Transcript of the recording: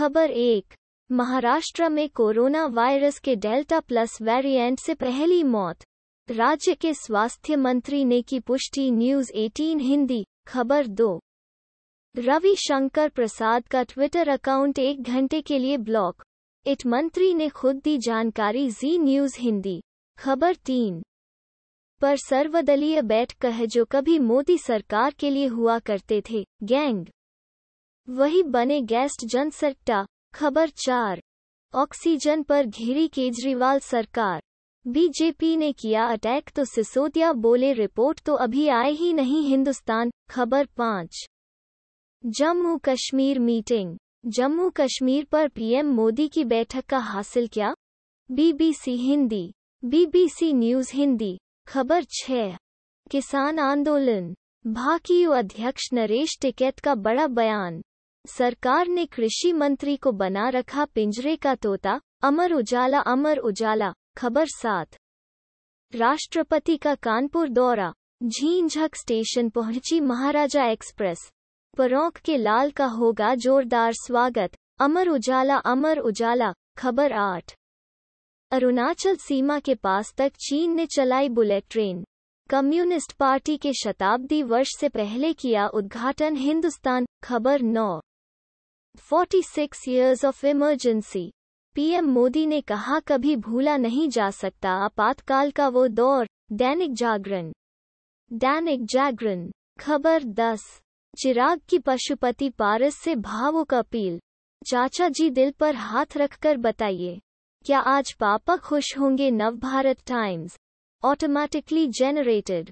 खबर एक महाराष्ट्र में कोरोना वायरस के डेल्टा प्लस वेरिएंट से पहली मौत राज्य के स्वास्थ्य मंत्री ने की पुष्टि न्यूज 18 हिंदी खबर दो रवि शंकर प्रसाद का ट्विटर अकाउंट एक घंटे के लिए ब्लॉक इट मंत्री ने खुद दी जानकारी जी न्यूज हिंदी खबर तीन पर सर्वदलीय बैठक है जो कभी मोदी सरकार के लिए हुआ करते थे गैंग वही बने गेस्ट जन सट्टा खबर चार ऑक्सीजन पर घिरी केजरीवाल सरकार बीजेपी ने किया अटैक तो सिसोदिया बोले रिपोर्ट तो अभी आए ही नहीं हिंदुस्तान खबर पाँच जम्मू कश्मीर मीटिंग जम्मू कश्मीर पर पीएम मोदी की बैठक का हासिल क्या BBC Hindi BBC news Hindi खबर छः किसान आंदोलन भाकियू अध्यक्ष नरेश टिकैत का बड़ा बयान सरकार ने कृषि मंत्री को बना रखा पिंजरे का तोता अमर उजाला अमर उजाला खबर सात राष्ट्रपति का कानपुर दौरा झींझक स्टेशन पहुंची महाराजा एक्सप्रेस परोंक के लाल का होगा जोरदार स्वागत अमर उजाला अमर उजाला खबर आठ अरुणाचल सीमा के पास तक चीन ने चलाई बुलेट ट्रेन कम्युनिस्ट पार्टी के शताब्दी वर्ष से पहले किया उद्घाटन हिंदुस्तान खबर नौ 46 years of emergency PM Modi ने कहा कभी भूला नहीं जा सकता आपातकाल का वो दौर दैनिक जागरण दैनिक जागरण खबर 10 चिराग की पशुपति पारस से भावुक अपील चाचा जी दिल पर हाथ रखकर बताइए क्या आज पापा खुश होंगे नवभारत टाइम्स ऑटोमेटिकली जेनरेटेड